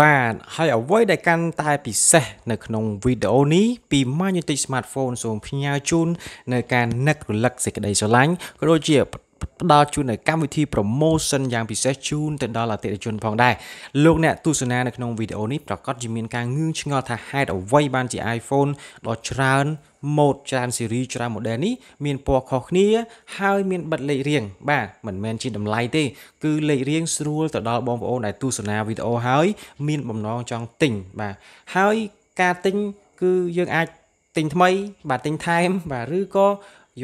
បាទហើយអ្វីដែលកាន់តែពិសេសនៅក្នុងវីដេអូនេះពី Magnetic Smartphone សូមផ្ញើជូននៅការនឹករលឹកសេចក្តីស្រឡាញ់ក៏ដូចជាផ្ដល់ជូននៅកម្មវិធី promotion យ៉ាងពិសេសជូនទៅដល់អតិថិជនផងដែរលោកអ្នកទស្សនានៅក្នុងវីដេអូនេះប្រកាសជាមានការងឿងឆ្ងល់ថាហេតុអ្វីបានជា iPhone ដ៏ច្រើនម៉ូដច្រើន series ច្រើន model នេះមានពណ៌ខុសគ្នា ហើយមានបិទលេខរៀង បាទមិនមែនជាតម្លៃទេ គឺលេខរៀងស្រួលទៅដល់បងប្អូនដែលទស្សនាវីដេអូហើយមានបំណងចង់ទិញបាទហើយការទិញគឺយើងអាចទិញថ្មី បាទទិញថែមបាទឬក៏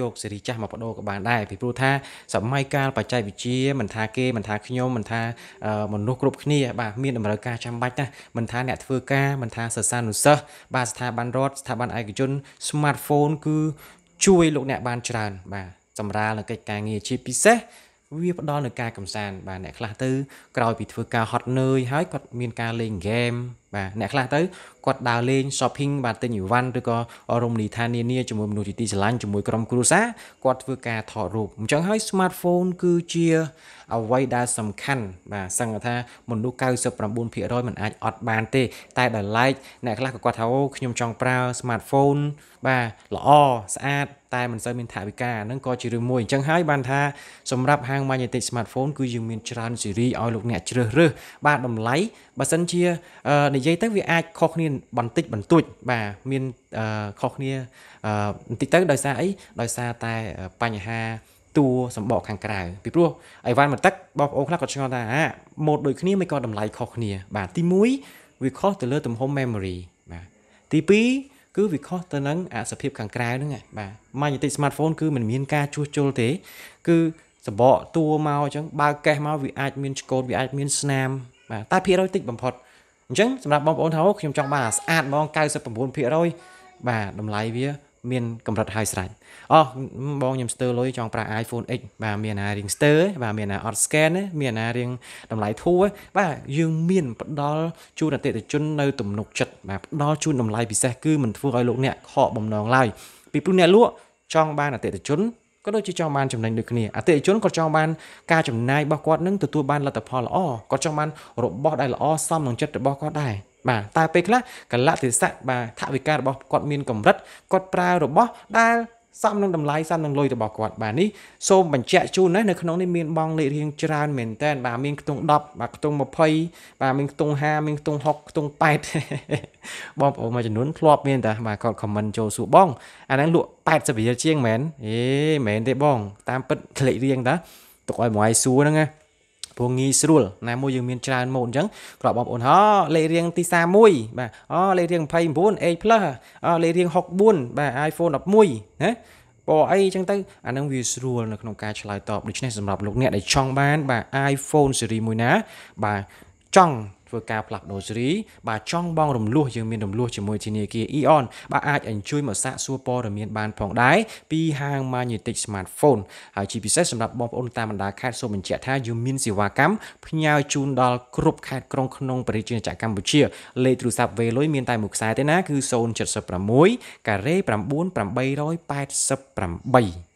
យកសេរីចាស់មកបដូរក៏បានដែរពីព្រោះថាសម័យកាលបច្ចេកវិទ្យាមិនថាគេមិនថាខ្ញុំមិនថាមនុស្សគ្រប់គ្នាបាទមានតម្រូវការចាំបាច់ណាស់មិនថាអ្នកធ្វើការមិនថាសិស្សានុសិស្សបាទស្ថាប័នរដ្ឋស្ថាប័នឯកជន smartphone គឺជួយលោកអ្នកបានច្រើន បាទសម្រាលនឹងកិច្ចការងារជាពិសេសវាផ្ដល់នឹងការកំសាន្តបាទអ្នកខ្លះទៅ ក្រោយពីធ្វើការហត់នឿយហើយគាត់មានការលេងហ្គេមបាទអ្នកខ្លះទៅគាត់ដើរលេង shopping បាទទិញអីវ៉ាន់ឬក៏រមណីយដ្ឋាននានាជាមួយមនុស្សជាទីស្រឡាញ់ជាមួយក្រុមគ្រួសារគាត់ធ្វើការថតរូបអញ្ចឹងហើយ smartphone គឺជាអ្វីដែលសំខាន់បាទសឹងថាមនុស្ស99%មិនអាចអត់បានទេ តែដល់ like អ្នកខ្លះក៏គាត់ថាអូខ្ញុំចង់ប្រើ smartphone បាទល្អស្អាតតែមិនសូវមានថវិកាហ្នឹងក៏ជារឿងមួយអញ្ចឹងហើយបានថាសម្រាប់ហាង Magnetic Smartphone គឺយើងមានច្រើនស៊េរីឲ្យលោកអ្នកជ្រើសរើសបាទតម្លៃបើសិនជានិយាយទៅវាអាចខុសគ្នាបន្តិចបន្តួចបាទមានខុសគ្នាបន្តិចទៅដោយសារអីដោយសារតែបញ្ហាតួសម្បកខាងក្រៅពីព្រោះអីវ៉ាន់មកទឹកបងប្អូនខ្លះគាត់ឆ្ងល់ថាអាម៉ូដដូចគ្នាមិនក៏តម្លៃខុសគ្នាបាទទី1វាខុសទៅលើទំហំ memory បាទទី2គឺវាខុសទៅនឹងអសភាពខាងក្រៅហ្នឹងបាទម៉ាញេទិក smartphone គឺมันមាន ការជួសជុលទេ គឺសម្បកតួមកអញ្ចឹងបើកកេសមកវាអាចមានឆ្កូតវាអាចមានស្នាមបាទតែភាគរយតិចបំផុតអញ្ចឹងសម្រាប់បងប្អូនថាអូខ្ញុំចង់បានស្អាតហ្មង99%បាទតម្លៃវា មានកម្រិតហើយស្រេចអូបងខ្ញុំស្ទើរលុយចង់ប្រើ iPhone X បាទមានណារៀងស្ទើបាទមានណាអត់ scan មានណារៀងតម្លៃធូរបាទយើងមានផ្ដល់ជូនអតិថិជននៅទំនុក ចិត្តបាទផ្ដល់ជូនតម្លៃពិសេសគឺមិនធ្វើឲ្យលោកអ្នកខកបំណងឡើយពីព្រោះអ្នកលក់ចង់បានអតិថិជនក៏ដូចជាចង់បានចំណេញដូចគ្នាអតិថិជនគាត់ចង់បាន ការចំណាយរបស់គាត់នឹងទទួលបានលទ្ធផលល្អគាត់ចង់បានរបស់ដែលល្អសមនឹងចិត្តរបស់គាត់ដែរបាទតែពេលខ្លះកលៈទេសៈបាទថវិការបស់គាត់មានកម្រិតគាត់ប្រើរបស់ដែលសមនឹងតម្លៃសមនឹងលុយរបស់គាត់បាទនេះសូមបញ្ជាក់ជូនណានៅក្នុងនេះមានបងលេខរៀងច្រើនមែនតើបាទមានខ្ទង់10បាទខ្ទង់20បាទមានខ្ទង់5មានខ្ទង់6ខ្ទង់8បងប្អូនមួយចំនួនធ្លាប់មានតាបាទគាត់ខមមិនចូលសួរបង អាហ្នឹងលក់80រៀលជាងមែនអេមែនទេបង តាមពិតលេខរៀងតាទុកឲ្យមួយឯងសួរហ្នឹងណាព្រោះងាយស្រួលណាមួយយើងមានច្រើនម៉ូតអញ្ចឹងគ្រាន់បងប្អូនហ៎លេខរៀងទី31បាទអូលេខរៀង29 A+ អូលេខរៀង64បាទ iPhone 11ណាពណ៌អីអញ្ចឹងទៅអានឹងវាស្រួលនៅក្នុងការឆ្លើយតបដូច្នេះសម្រាប់លោកអ្នកដែលចង់បាន បាទ iPhone series មួយណាបាទចង់ធ្វើការផ្លាស់ប្ដូរជ្រីបាទចង់បងរំលោះយើងមានរំលោះជាមួយធនាគារ Aeon បាទអាចអញ្ជួយមកសាកសួរព័ត៌មាន បានផងដែរពីហាង Magnetic Smartphone ហើយជាពិសេសសម្រាប់បងប្អូនតាមបណ្ដាខេត្តសូមបញ្ជាក់ថាយើងមានសេវាកម្មផ្ញើជូនដល់គ្រប់ខេត្តក្រុងក្នុងប្រជាជាតិកម្ពុជាលេខទូរស័ព្ទវេលុយមានតែមួយខ្សែទេណាគឺ076ការ៉េ9888